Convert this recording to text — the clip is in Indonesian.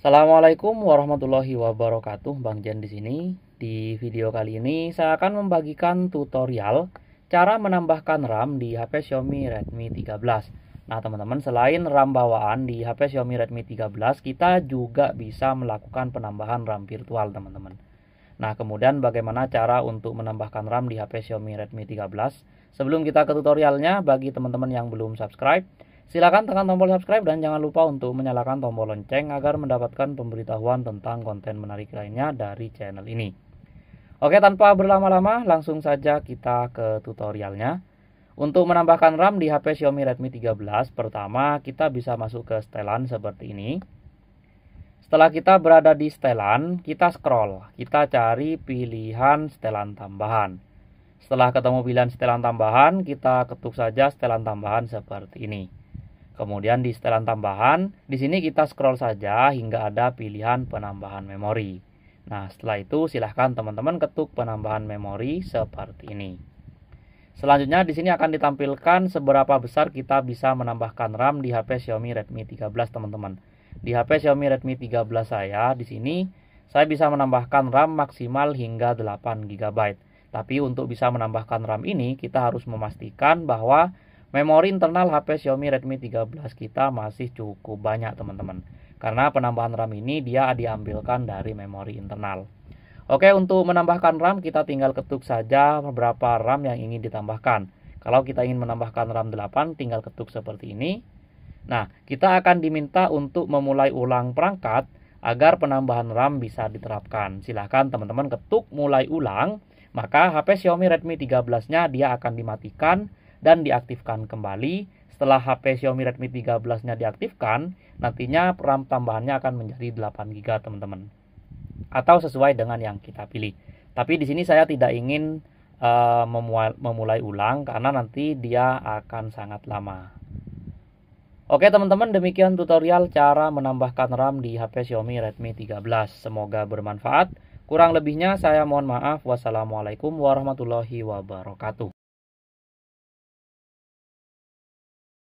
Assalamualaikum warahmatullahi wabarakatuh, Bang Jen di sini. Di video kali ini saya akan membagikan tutorial cara menambahkan RAM di HP Xiaomi Redmi 13. Nah, teman-teman, selain RAM bawaan di HP Xiaomi Redmi 13, kita juga bisa melakukan penambahan RAM virtual, teman-teman. Nah, kemudian bagaimana cara untuk menambahkan RAM di HP Xiaomi Redmi 13? Sebelum kita ke tutorialnya, bagi teman-teman yang belum subscribe, Silakan tekan tombol subscribe dan jangan lupa untuk menyalakan tombol lonceng agar mendapatkan pemberitahuan tentang konten menarik lainnya dari channel ini. Oke, tanpa berlama-lama, langsung saja kita ke tutorialnya. Untuk menambahkan RAM di HP Xiaomi Redmi 13, pertama kita bisa masuk ke setelan seperti ini. Setelah kita berada di setelan, kita scroll, kita cari pilihan setelan tambahan. Setelah ketemu pilihan setelan tambahan, kita ketuk saja setelan tambahan seperti ini. Kemudian di setelan tambahan, di sini kita scroll saja hingga ada pilihan penambahan memori. Nah, setelah itu silahkan teman-teman ketuk penambahan memori seperti ini. Selanjutnya di sini akan ditampilkan seberapa besar kita bisa menambahkan RAM di HP Xiaomi Redmi 13 teman-teman. Di HP Xiaomi Redmi 13 saya di sini saya bisa menambahkan RAM maksimal hingga 8 GB. Tapi untuk bisa menambahkan RAM ini kita harus memastikan bahwa Memori internal HP Xiaomi Redmi 13 kita masih cukup banyak teman-teman. Karena penambahan RAM ini dia diambilkan dari memori internal. Oke, untuk menambahkan RAM kita tinggal ketuk saja beberapa RAM yang ingin ditambahkan. Kalau kita ingin menambahkan RAM 8 tinggal ketuk seperti ini. Nah, kita akan diminta untuk memulai ulang perangkat agar penambahan RAM bisa diterapkan. Silahkan teman-teman ketuk mulai ulang, maka HP Xiaomi Redmi 13-nya dia akan dimatikan dan diaktifkan kembali. Setelah HP Xiaomi Redmi 13-nya diaktifkan, nantinya RAM tambahannya akan menjadi 8 GB, teman-teman. Atau sesuai dengan yang kita pilih. Tapi di sini saya tidak ingin uh, eh, memulai, memulai ulang karena nanti dia akan sangat lama. Oke teman-teman, demikian tutorial cara menambahkan RAM di HP Xiaomi Redmi 13. Semoga bermanfaat. Kurang lebihnya saya mohon maaf. Wassalamualaikum warahmatullahi wabarakatuh.